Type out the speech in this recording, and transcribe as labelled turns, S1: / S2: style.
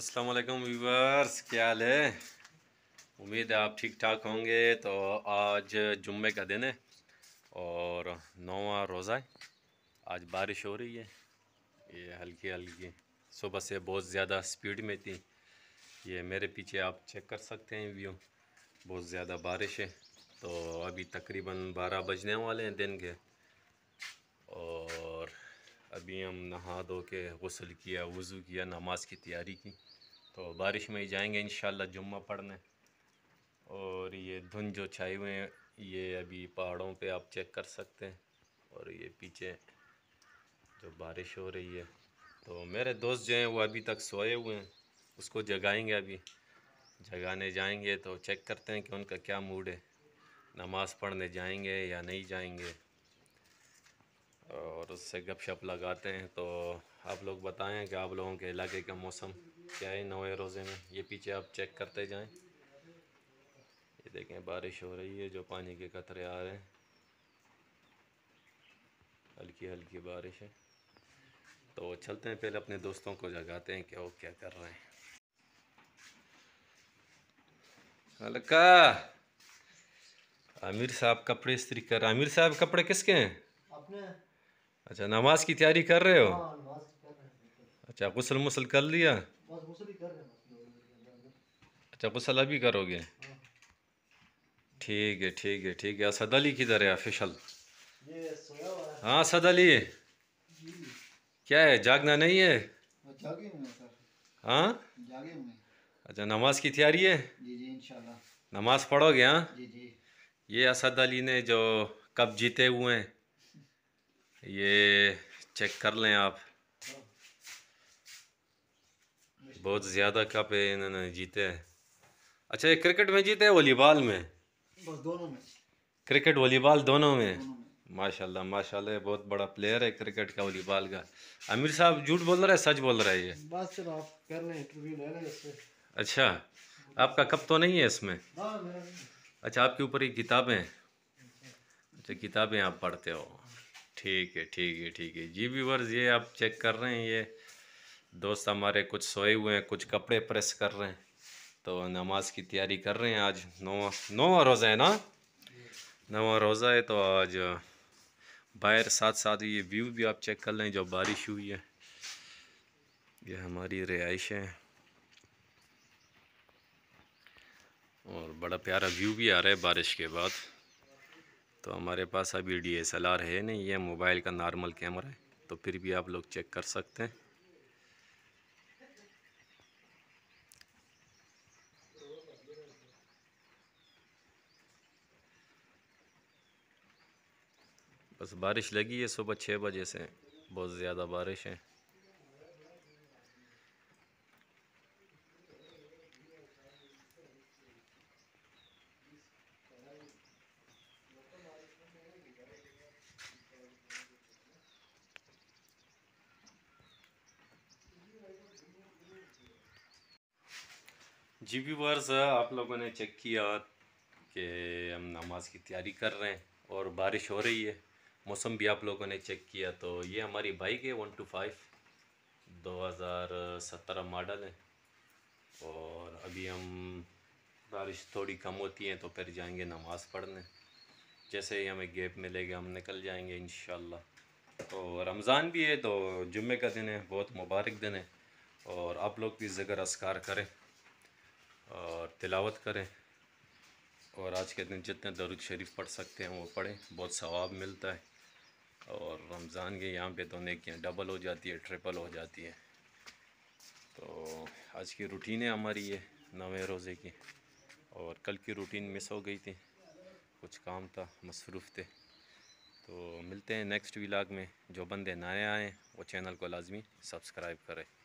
S1: अस्सलाम वालेकुम व्यूवर्स क्या हाल है उम्मीद है आप ठीक ठाक होंगे तो आज जुम्मे का दिन है और नौवा रोज़ा है आज बारिश हो रही है ये हल्की हल्की सुबह से बहुत ज़्यादा स्पीड में थी ये मेरे पीछे आप चेक कर सकते हैं व्यू बहुत ज़्यादा बारिश है तो अभी तकरीबन बारह बजने वाले हैं दिन के भी हम नहा धो के गसल किया वज़ू किया नमाज की तैयारी की तो बारिश में ही जाएंगे इन जुम्मा पढ़ने और ये धुंध जो छाए हुए हैं ये अभी पहाड़ों पे आप चेक कर सकते हैं और ये पीछे जो बारिश हो रही है तो मेरे दोस्त जो हैं वो अभी तक सोए हुए हैं उसको जगाएंगे अभी जगाने जाएंगे तो चेक करते हैं कि उनका क्या मूड है नमाज़ पढ़ने जाएंगे या नहीं जाएंगे और उससे गपशप लगाते हैं तो आप लोग बताएं कि आप लोगों के इलाके का मौसम क्या है नवे रोज़े में ये पीछे आप चेक करते जाएं ये देखें बारिश हो रही है जो पानी के कतरे आ रहे हैं हल्की हल्की बारिश है तो चलते हैं पहले अपने दोस्तों को जगाते हैं कि वो क्या कर रहे हैं हल्का आमिर साहब कपड़े इस्त्री कर आमिर साहब कपड़े किसके हैं अपने अच्छा नमाज की तैयारी कर रहे हो हाँ, अच्छा गुसल मुसल कर लिया अच्छा गुसल अभी करोगे हाँ। ठीक है ठीक है ठीक है असद अली किधर है ऑफिशल हाँ असद अली क्या है जागना नहीं है हाँ अच्छा नमाज की तैयारी है नमाज पढ़ोगे हाँ ये असद अली ने जो कब जीते हुए हैं ये चेक कर लें आप बहुत ज़्यादा कप इन्होंने जीते हैं अच्छा ये क्रिकेट में जीते हैं वॉलीबॉल में बस दोनों में क्रिकेट वॉलीबॉल दोनों में, माशाल्लाह माशाल्लाह बहुत बड़ा प्लेयर है क्रिकेट का वॉलीबॉल का आमिर साहब झूठ बोल रहा है सच बोल रहा है ये बस आप कर रहे इंटरव्यू अच्छा आपका कप तो नहीं है इसमें हाँ, अच्छा आपके ऊपर ये किताबें अच्छा किताबें आप पढ़ते हो ठीक है ठीक है ठीक है जी व्यूवर्स ये आप चेक कर रहे हैं ये दोस्त हमारे कुछ सोए हुए हैं कुछ कपड़े प्रेस कर रहे हैं तो नमाज की तैयारी कर रहे हैं आज नौवा नौवा रोज़ा है ना नवा रोज़ा है तो आज बाहर साथ साथ ये व्यू भी आप चेक कर लें जो बारिश हुई है ये हमारी रिहाइश है और बड़ा प्यारा व्यू भी आ रहा है बारिश के बाद तो हमारे पास अभी डी एस एल आर है नहीं ये मोबाइल का नॉर्मल कैमरा है तो फिर भी आप लोग चेक कर सकते हैं बस बारिश लगी है सुबह छः बजे से बहुत ज़्यादा बारिश है जी व्यूवर्स आप लोगों ने चेक किया कि हम नमाज की तैयारी कर रहे हैं और बारिश हो रही है मौसम भी आप लोगों ने चेक किया तो ये हमारी बाइक है वन टू फाइव दो हज़ार सत्रह मॉडल है और अभी हम बारिश थोड़ी कम होती है तो फिर जाएंगे नमाज़ पढ़ने जैसे ही हमें गैप मिलेगा हम निकल जाएंगे इन तो रमज़ान भी है तो जुम्मे का दिन है बहुत मुबारक दिन है और आप लोग भी ज़िक्र असकार करें और तिलावत करें और आज के दिन जितने दरुद शरीफ पढ़ सकते हैं वो पढ़ें बहुत सवाब मिलता है और रमज़ान के यहाँ पे तो नेकियाँ डबल हो जाती है ट्रिपल हो जाती है तो आज की रूटीन है हमारी ये नवे रोज़े की और कल की रूटीन मिस हो गई थी कुछ काम था मसरूफ़ थे तो मिलते हैं नेक्स्ट व्लाग में जो बंदे नए आए वो चैनल को लाजमी सब्सक्राइब करें